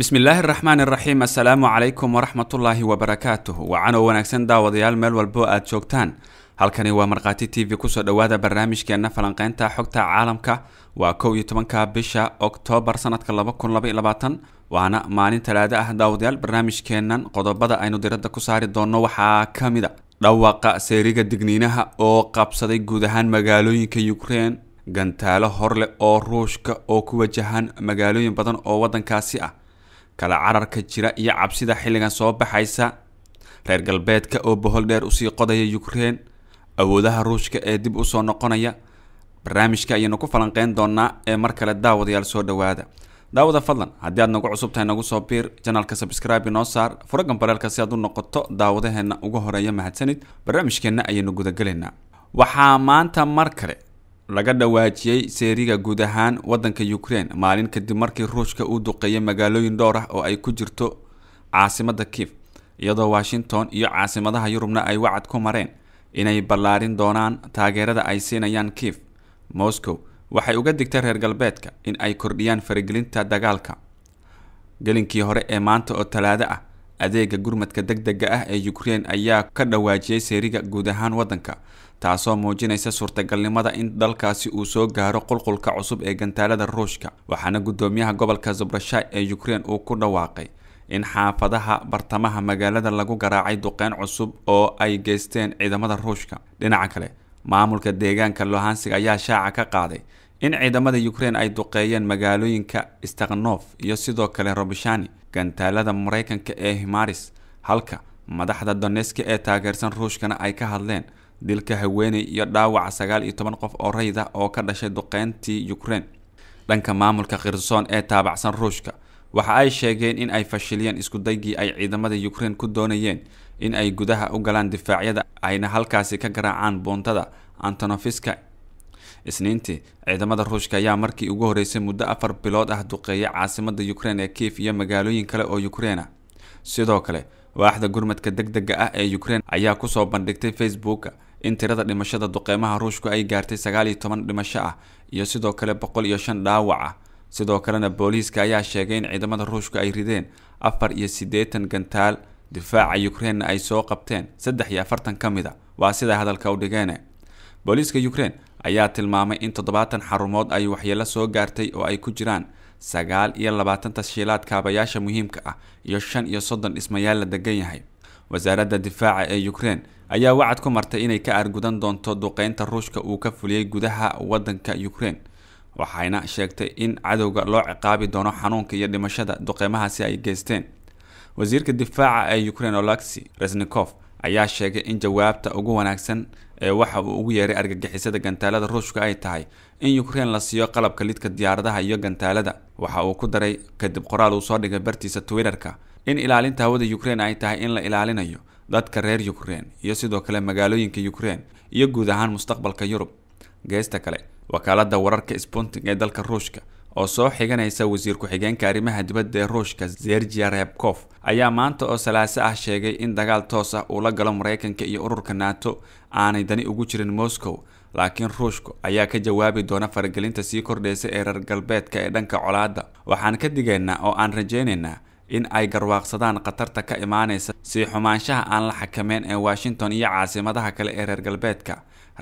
bismillaahi araxmaan iraxiim assalaamu calaykum waraxmatullaahi wabarakaatuh wacan oo wanaagsan daawadayaal meel walbo aad joogtaan halkani waa markhaati t v kusoo dhowaada barnaamijkeenna falanqeynta xogta caalamka waa kow iyo tobanka bisha oktoobar sanadka laba kun laba iyo labaatan waana maalin talaado ah daawadayaal barnaamijkeennan qodobada aynu diradda ku saari doonno waxaa ka mid a dhawaqa seeriga digniinaha oo qabsaday guud ahaan magaalooyinka ukrein gantaalo horleh oo ruushka oo ku wajahan magaalooyin badan oo waddankaasi ah kala cararka jira iyo cabsida xilligan soo baxaysa reer galbeedka oo bohol dheer usii qodaya ukrein awoodaha ruushka ee dib usoo noqonaya barnaamijka ayaynu ku falanqeyn doonaa ee mar kale daawadayaal soo dhawaada daawada fadlan haddii aad nagu cusub tahay nagu soo biir janaalka sabscribe inoo saar furagan baleelka si aad u noqoto daawadaheenna ugu horeeya mahadsanid barnaamijkeenna ayaynu gudagelaynaa waxaa maanta mar kale laga dhawaajiyey seeriga guud ahaan waddanka ukraine maalin kadib markii ruushka uu duqeeyay magaalooyin dhowr ah oo ay ku jirto caasimadda kiif iyadoo washington iyo caasimadaha yurubna ay wacad ku mareen inay ballaarin doonaan taageerada ay siinayaan kiif moscow waxay uga digtay reer galbeedka in ay kordhiyaan faragelinta dagaalka gelinkii hore ee maanta oo talaado ah adeega gurmadka deg dega ah ee ukraine ayaa ka dhawaajiyey seeriga guud ahaan waddanka taasoo muujinaysa suurtagalnimada in dalkaasi uu soo gaaro qulqulka cusub ee gantaalada ruushka waxaana guddoomiyaha gobolka zubrasha ee ukrein uu ku dhawaaqay in xaafadaha bartamaha magaalada lagu garaacay duqeyn cusub oo ay geysteen ciidamada ruushka dhinaca kale maamulka deegaanka lohansiga ayaa shaaca ka qaaday in ciidamada yukrein ay duqeeyeen magaalooyinka staknof iyo sidoo kale robishani gantaalada maraykanka ee himaris halka madaxda doneski ee taageersan ruushkana ay ka hadleen dilka haweeney iyo dhaawaca sagaal iyo toban qof oo rayda oo ka dhashay duqeyntii ukraine dhanka maamulka khirsoon ee taabacsan ruushka waxa ay sheegeen in ay fashiliyeen iskudaygii ay ciidamada ukraine ku doonayeen in ay gudaha u galaan difaacyada ayna halkaasi ka garaacaan buuntada antonofiska isniintii ciidamada ruushka ayaa markii ugu horeysay muddo afar bilood ah duqeeya caasimada ukraine ee kiif iyo magaalooyin kale oo ukraina ah. sidoo kale waaxda gurmadka deg dega ah ee ukrein ayaa kusoo bandhigtay facebooka in tirada dhimashada duqeymaha ruushku ay gaartay sagaal iyo toban dhimasho ah iyo sidoo kale boqol iyo shan dhaawac ah sidoo kalena booliiska ayaa sheegay in ciidamada ruushku ay rideen afar iyo siddeetan gantaal difaaca yukreinna ay soo qabteen saddex iyo afartan ka mid a ah. waa sidaa hadalka u dhigeene booliiska yukrain ayaa tilmaamay in toddobaatan xarumood ay waxyeelo soo gaartay oo ay ku jiraan sagaal iyo labaatan tashiilaad kaabayaasha muhiimka ah iyo shan iyo soddon dhismayaal la degan yahay wasaaradda difaaca ee ukraine ayaa wacad ku martay inay ka aargudan doonto duqeynta ruushka uu ka fuliyey gudaha waddanka ukraine waxayna sheegtay in cadowga loo ciqaabi doono xanuunka iyo dhimashada duqeymahaasi ay geysteen wasiirka difaaca ee ukraine olaxi resnikof ayaa sheegay in jawaabta ugu wanaagsan ee waxa uu ugu yeeray argagixisada gantaalada ruushka ay tahay in yukrein la siiyo qalabka lidka diyaaradaha iyo gantaalada waxa uu ku daray kadib qoraal uu soo dhigay bartiisa twitterka in ilaalinta hawada ukraine ay tahay in la ilaalinayo dadka reer ukraine iyo sidoo kale magaalooyinka ukrein iyo guud ahaan mustaqbalka yurub geesta kale wakaaladda wararka sponting ee dalka ruushka oo soo xiganaysa wasiir ku-xigeenka arrimaha dibadda ee ruushka zergia rebkof ayaa maanta oo salaase ah sheegay in dagaal toos ah uu la galo maraykanka iyo ururka nato aanay dani ugu jirin moscow laakiin ruushku ayaa ka jawaabi doona faragelinta sii kordhaysa ee reer galbeedka ee dhanka colaadda waxaan ka digaynaa oo aan rajaynaynaa in ay garwaaqsadaan khatarta ka imaanaysa sii xumaanshaha aan la xakameyn ee washington iyo caasimadaha kale ee reer galbeedka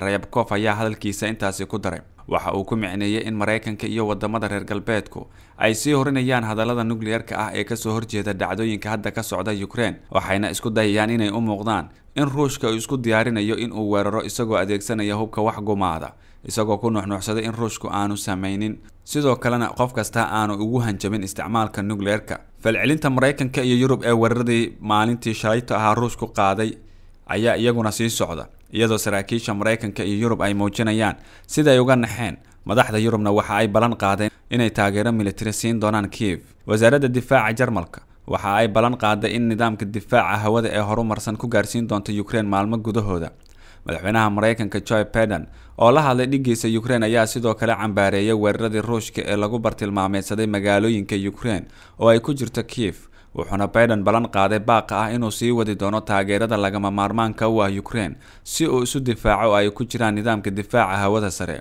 rayabkof ayaa hadalkiisa intaasi ku daray waxa uu ku micneeyey in maraykanka iyo wadamada reer galbeedku ay sii horinayaan hadallada nukliyeerka ah ee kasoo horjeeda dhacdooyinka hadda ka socda ukraine waxayna isku dayayaan inay u muuqdaan in ruushka uu isku diyaarinayo in uu weeraro isagoo adeegsanaya hubka wax gumaada isagoo ku nuuxnuuxsaday in ruushku aanu samaynin sidoo kalena qof kasta aanu ugu hanjabin isticmaalka nukleerka falcelinta maraykanka iyo yurub ee weeraradii maalintii shalayto ahaa ruushku qaaday ayaa iyaguna sii socda iyadoo saraakiisha maraykanka iyo yurub ay muujinayaan siday uga naxeen madaxda yurubna waxa ay ballan qaadeen inay taageero militari siin doonaan kiev wasaaradda difaaca jarmalka waxa ay ballan qaaday in nidaamka difaaca hawada ee horumarsan ku gaarsiin doonta yukrain maalmo gudahooda madaxweynaha maraykanka joe beden oo la hadlay dhiggiisa ukraine ayaa sidoo kale cambaareeyay weeraradii ruushka ee lagu bartilmaameydsaday magaalooyinka ukrein oo ay ku jirto kiev wuxuuna baiden ballan qaaday baaqa ah inuu sii wadi doono taageerada lagama maarmaanka u ah ukraine si uu isu difaaco oo ay ku jiraan nidaamka difaaca hawada sare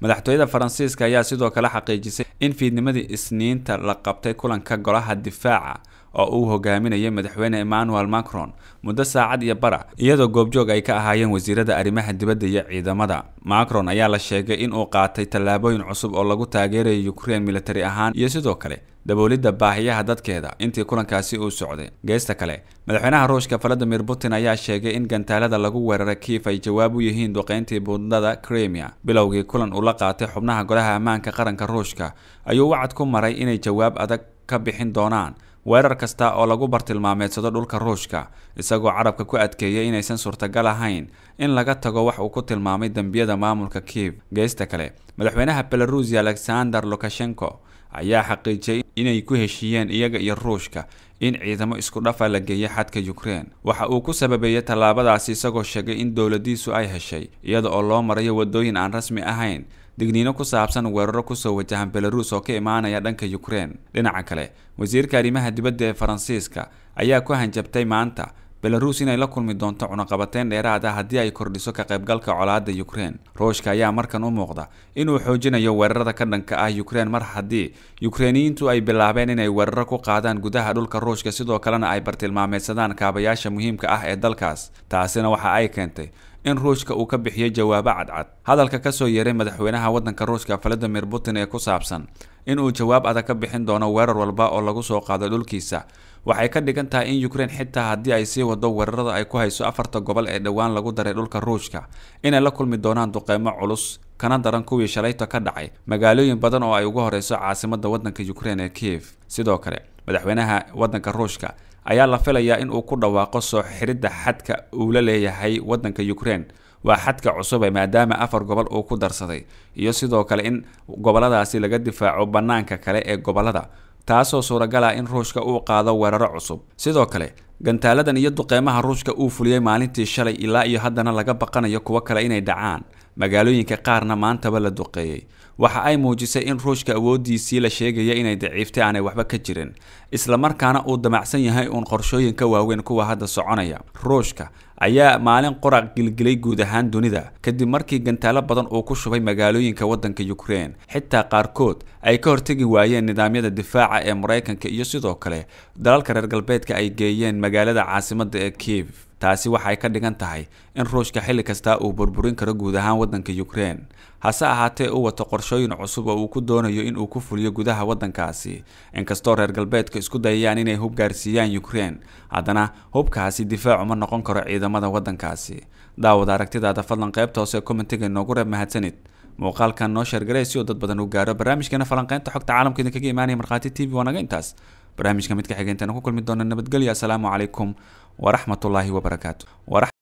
madaxtooyada faransiiska ayaa sidoo kale xaqiijisay in fiidnimadii isniinta la qabtay kulanka golaha difaaca oo uu hogaaminaya madaxweyne emmanuel macron muddo saacad iyo bara iyadoo goobjoog ay ka ahaayeen wasiirada arrimaha dibadda iyo ciidamada macron ayaa la sheegay in uu qaatay tallaabooyin cusub oo lagu taageerayo ukraine militari ahaan iyo sidoo kale daboolidda baahiyaha dadkeeda intii kulankaasi uu socday geesta kale madaxweynaha ruushka valadimir putin ayaa sheegay in gantaalada lagu weeraray kiif ay jawaab u yihiin duqayntii buundada kremia bilowgii kulan uu la qaatay xubnaha golaha ammaanka qaranka ruushka ayuu wacad ku maray inay jawaab adag ka bixin doonaan weerar kasta oo lagu bartilmaameedsado dhulka ruushka isagoo carabka ku adkeeyay inaysan suurtagal ahayn in laga tago wax uu ku tilmaamay dembiyada maamulka kiev geesta kale madaxweynaha belarusia alexander lukashenko ayaa xaqiijiyay inay ku heshiiyeen iyaga iyo ruushka in ciidamo isku dhafa la geeya xadka yukrein waxa uu ku sababeeyey tallaabadaasi isagoo sheegay in dowladiisu ay heshay iyada oo loo marayo wadooyin aan rasmi ahayn digniino ku saabsan weeraro kusoo wajahan belaruus oo ka imaanaya dhanka yukrein dhinaca kale wasiirka arrimaha dibadda ee faransiiska ayaa ku hanjabtay maanta belaruus inay la kulmi doonto cunaqabateyn dheeraad ah haddii ay kordhiso ka qaybgalka colaadda yukrein ruushka ayaa markan u muuqda inuu xoojinayo weerarada ka dhanka ah yukrein mar haddii yukreiniyiintu ay bilaabeen inay weeraro ku qaadaan gudaha dhulka ruushka sidoo kalena ay bartilmaameedsadaan kaabayaasha muhiimka ah ee dalkaas taasina waxa ay keentay in ruushka uu ka bixiyo jawaabo cadcad hadalka ka soo yeeray madaxweynaha waddanka ruushka valadimir putin ee ku saabsan in uu jawaab adag ka bixin doono weerar walba oo lagu soo qaaday dhulkiisa waxay ka dhigan tahay in ukrein xitaa haddii ay sii wado weerarada ay ku hayso afarta gobol ee dhowaan lagu daray dhulka ruushka inay la kulmi doonaan duqeymo culus kana daran kuwii shalayto ka dhacay magaalooyin badan oo ay ugu horeyso caasimadda waddanka ukrein ee kiev sidoo kale madaxweynaha waddanka ruushka ayaa la filayaa in uu ku dhawaaqo soo xiridda xadka uu la leeyahay waddanka ukrein waa xadka cusube maadaama afar gobol uu ku darsaday iyo sidoo kale in goboladaasi laga difaaco bannaanka kale ee gobollada taasoo suuragalaa in ruushka uu qaado weeraro cusub sidoo kale gantaaladan iyo duqeymaha ruushka uu fuliyey maalintii shalay ilaa iyo haddana laga baqanayo kuwo kale inay dhacaan magaalooyinka qaarna maantaba la duqeeyey waxa ay muujisay in ruushka awooddiisii la sheegaya inay daciiftay aanay waxba ka jirin islamarkaana uu damacsan yahay uun qorshooyinka waaweyn kuwa hadda soconaya ruushka ayaa maalin qoraq gilgilay guud ahaan dunida kadib markii gantaalo badan uu ku shubay magaalooyinka waddanka ukraine xitaa qaarkood ay ka hortegi waayeen nidaamyada difaaca ee maraykanka iyo sidoo kale dalalka reer galbeedka ay geeyeen magaalada caasimadda ee kiev taasi waxay ka dhigan tahay in ruushka xilli kasta uu burburin karo guud ahaan waddanka ukraine hase ahaatee u wato qorshooyin cusub oo uu ku doonayo in uu ku fuliyo gudaha waddankaasi inkastoo reer galbeedka isku dayayaan inay hub gaarsiiyaan ukraine haddana hubkaasi difaacuma noqon karo ciidamada waddankaasi daawada aragtidaada fadlan qaybta hoose commentiga inoogu reeb mahadsanid muuqaalkan noo sheergaray si uu dad badan u gaaro barnaamijkeena falanqeynta xogta caalamka idinkaga imaanaya markhaati t v waanaga intaas barnaamijka mid ka xiga ku kulmi doona nabadgelya asalaamu calaykum waraxmatullaahi wabarakaatu